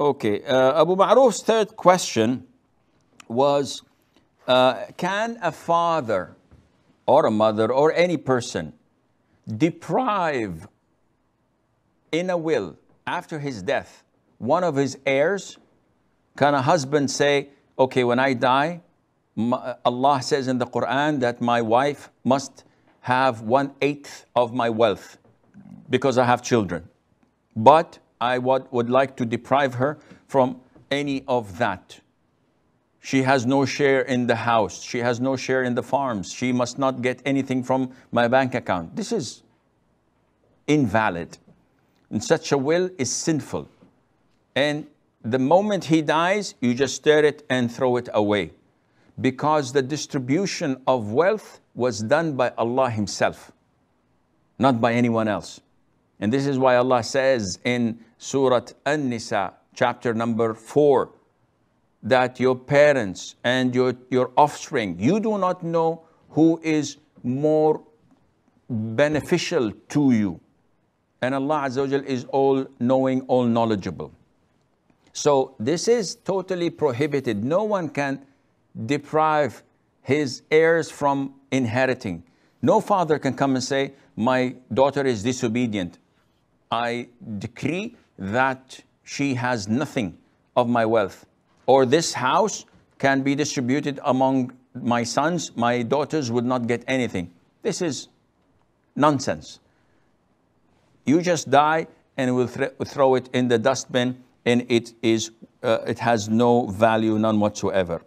Okay, uh, Abu Ma'ruf's third question was uh, Can a father or a mother or any person deprive in a will after his death one of his heirs? Can a husband say, Okay, when I die, Allah says in the Quran that my wife must have one eighth of my wealth because I have children. But I would, would like to deprive her from any of that. She has no share in the house. She has no share in the farms. She must not get anything from my bank account. This is invalid. And such a will is sinful. And the moment he dies, you just tear it and throw it away. Because the distribution of wealth was done by Allah Himself, not by anyone else. And this is why Allah says in Surah An-Nisa, chapter number 4, that your parents and your, your offspring, you do not know who is more beneficial to you. And Allah Azza is all-knowing, all-knowledgeable. So this is totally prohibited. No one can deprive his heirs from inheriting. No father can come and say, my daughter is disobedient. I decree that she has nothing of my wealth, or this house can be distributed among my sons, my daughters would not get anything. This is nonsense. You just die and will th throw it in the dustbin, and it, is, uh, it has no value, none whatsoever.